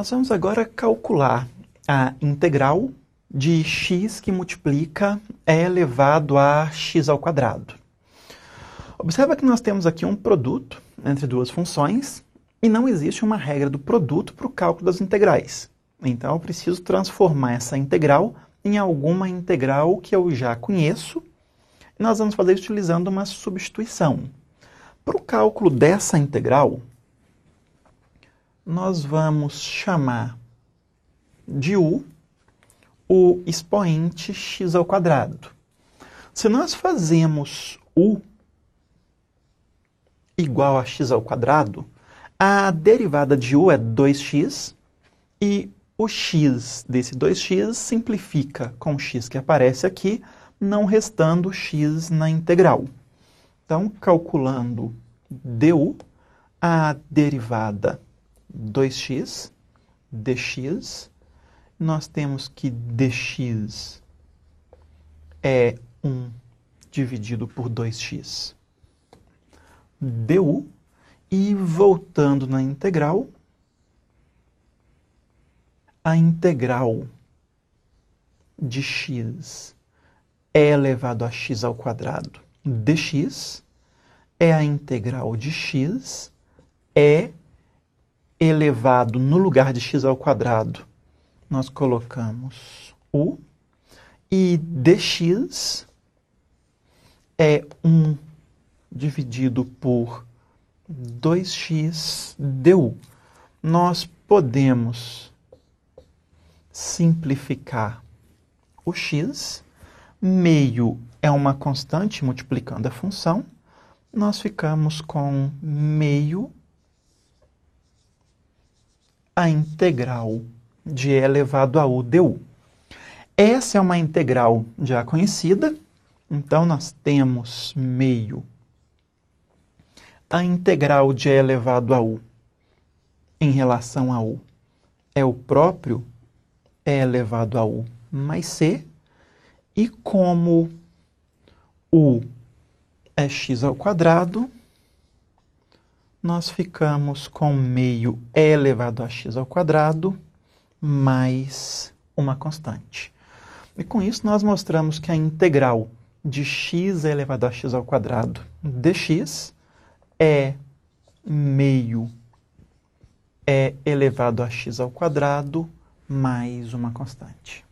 Nós vamos agora calcular a integral de x que multiplica e é elevado a x ao quadrado. Observa que nós temos aqui um produto entre duas funções e não existe uma regra do produto para o cálculo das integrais. Então eu preciso transformar essa integral em alguma integral que eu já conheço. Nós vamos fazer isso utilizando uma substituição. Para o cálculo dessa integral, nós vamos chamar de U o expoente x ao quadrado. Se nós fazemos U igual a x ao quadrado, a derivada de U é 2x e o x desse 2x simplifica com x que aparece aqui, não restando x na integral. Então, calculando du, a derivada 2x, dx. Nós temos que dx é 1 dividido por 2x du. E voltando na integral, a integral de x é elevado a x ao quadrado dx é a integral de x é elevado no lugar de x ao quadrado, nós colocamos u e dx é 1 dividido por 2x du. Nós podemos simplificar o x, meio é uma constante multiplicando a função, nós ficamos com meio a integral de E elevado a U du. Essa é uma integral já conhecida, então nós temos meio a integral de E elevado a U em relação a U é o próprio E elevado a U mais C, e como U é x ao quadrado, nós ficamos com meio e elevado a x ao quadrado mais uma constante. E com isso nós mostramos que a integral de x elevado a x ao quadrado dx é meio e é elevado a x ao quadrado mais uma constante.